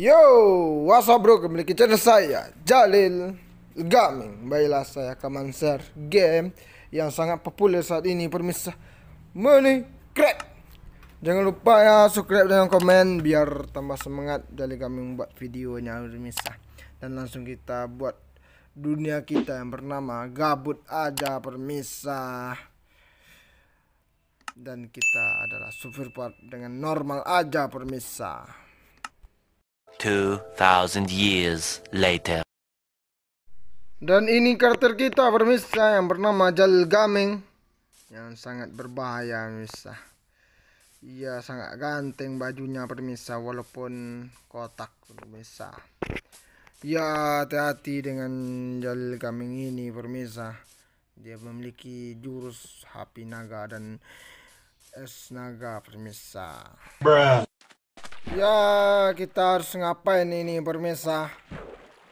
Yo, what's up bro, kembali ke channel saya Jalil Gaming Baiklah saya akan share game yang sangat populer saat ini Permisa Minecraft Jangan lupa ya subscribe dan komen biar tambah semangat Jalil Gaming membuat videonya Permisa Dan langsung kita buat dunia kita yang bernama Gabut Aja Permisa dan kita adalah super part dengan normal aja permisa 2,000 years later. Dan ini karakter kita permisa, yang bernama Jal Gaming, yang sangat berbahaya misa. Ia sangat ganteng bajunya permisa walaupun kotak permisa. Ya hati-hati dengan Jal Gaming ini permisa. Dia memiliki jurus Happy naga dan es naga permisa. Ya, kita harus ngapain ini permesa?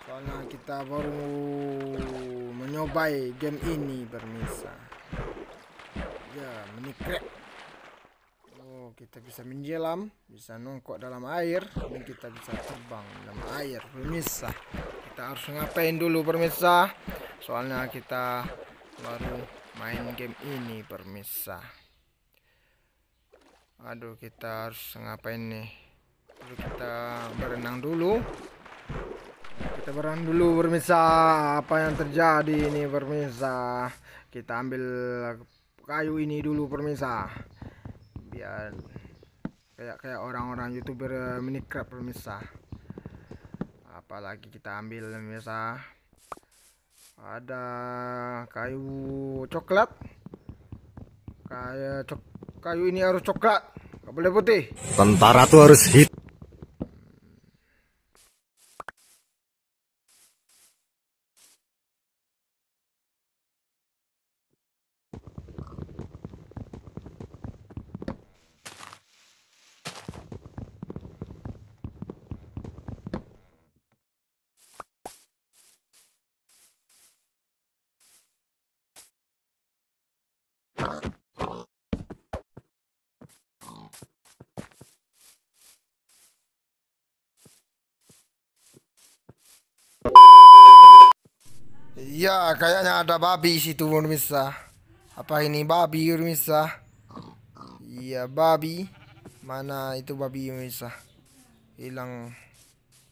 Soalnya kita baru menyobai game ini permesa. Ya, menikrek Oh, kita bisa menjelam, bisa nongkok dalam air, dan kita bisa terbang dalam air permesa. Kita harus ngapain dulu permesa? Soalnya kita baru main game ini permesa. Aduh, kita harus ngapain nih? Lalu kita berenang dulu. Kita berenang dulu permisa. Apa yang terjadi ini permisa. Kita ambil kayu ini dulu permisa. Biar kayak kayak orang-orang youtuber eh, Minecraft permisa. Apalagi kita ambil permisa. Ada kayu coklat. Kayak cok kayu ini harus coklat. Gak boleh putih. Tentara tuh harus hit. Ya, kayaknya ada babi situ pemirsa. Apa ini babi pemirsa? Iya, babi. Mana itu babi pemirsa? Hilang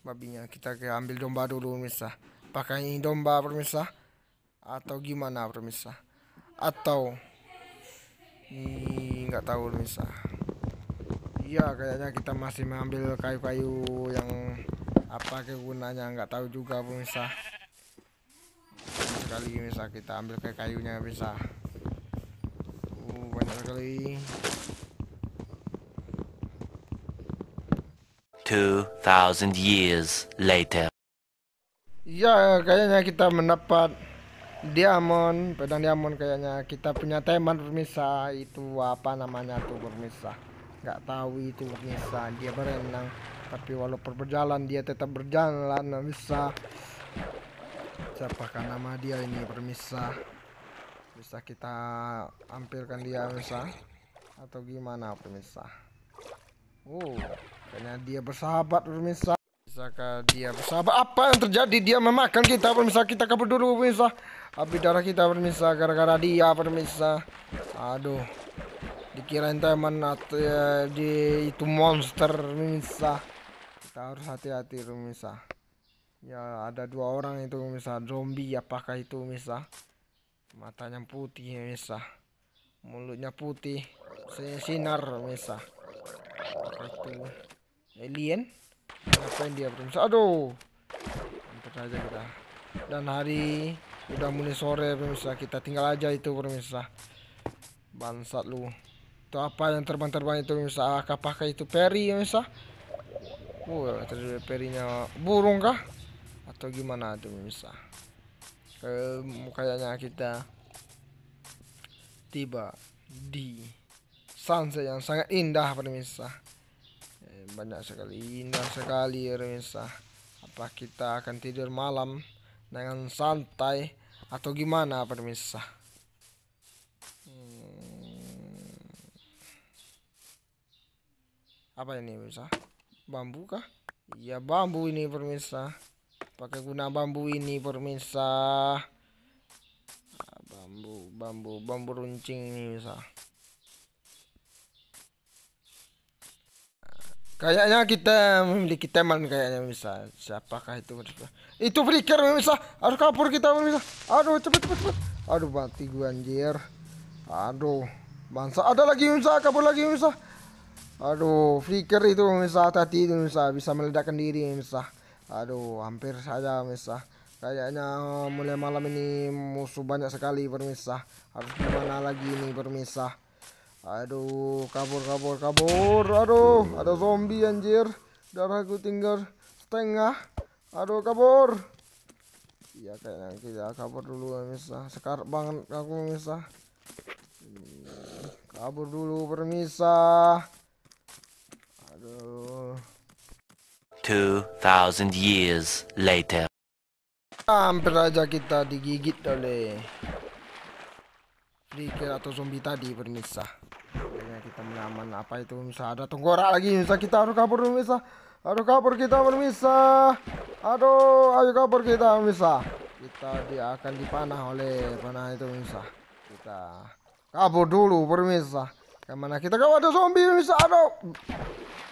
babinya. Kita ke ambil domba dulu pemirsa. Pakai ini domba pemirsa atau gimana pemirsa? Atau nggak tahu pemirsa. Iya, kayaknya kita masih mengambil kayu-kayu yang apa kegunaannya nggak tahu juga pemirsa sekali bisa kita ambil ke kayunya bisa uh, banyak sekali 2000 years later ya kayaknya kita mendapat diamond pedang diamond kayaknya kita punya teman permisa itu apa namanya tuh permisa, nggak tahu itu permisa dia berenang tapi walaupun berjalan dia tetap berjalan bisa siapakah nama dia ini permisa bisa kita ampirkan dia permisa atau gimana permisa oh uh, karena dia bersahabat permisa bisakah dia bersahabat apa yang terjadi dia memakan kita permisa kita kabur dulu permisa habis darah kita permisa gara-gara dia permisa aduh dikira teman atau ya, di itu monster permisa kita harus hati-hati -hati, ya ada dua orang itu misal zombie apakah itu misal matanya putih misal mulutnya putih sinar misal itu alien apa ngapain dia belum aduh Entar aja kita dan hari udah mulai sore pemirsa kita tinggal aja itu pemirsa bangsat lu itu apa yang terbang-terbang itu pemirsa apakah itu peri pemirsa Wah, uh, perinya burung kah? atau gimana tuh pemirsa ah. kayaknya kita tiba di sunset yang sangat indah permisah eh, banyak sekali indah sekali permisa ya, ah. apa kita akan tidur malam dengan santai atau gimana permisah hmm. apa ini bisa ah? bambu kah iya bambu ini permisah pakai guna bambu ini pemirsa nah, bambu bambu bambu runcing ini bisa nah, kayaknya kita memiliki teman kayaknya bisa siapakah itu itu freaker bisa harus kabur kita bisa aduh cepet cepet cepet aduh mati gua anjir aduh bangsa ada lagi bisa kabur lagi bisa aduh freaker itu bisa tadi itu bisa bisa meledakkan diri bisa Aduh, hampir saja misah. Kayaknya eh, mulai malam ini musuh banyak sekali permisah Harus gimana lagi ini permisah Aduh, kabur, kabur, kabur. Aduh, ada zombie anjir. Darahku tinggal setengah. Aduh, kabur. Iya, kayaknya kita kabur dulu misah. Sekar banget aku misah. Hmm, kabur dulu permisah Aduh. 2000 years later. Hampir aja kita digigit oleh Freaker atau zombie tadi permisa. kita melaman apa itu bisa Ada tenggorak lagi bisa Kita harus kabur permisa Aduh kabur kita permisa Aduh, ayo kabur kita permisa Kita dia akan dipanah oleh panah itu permisa Kita kabur dulu permisa Kemana kita kau ada zombie permisa Aduh.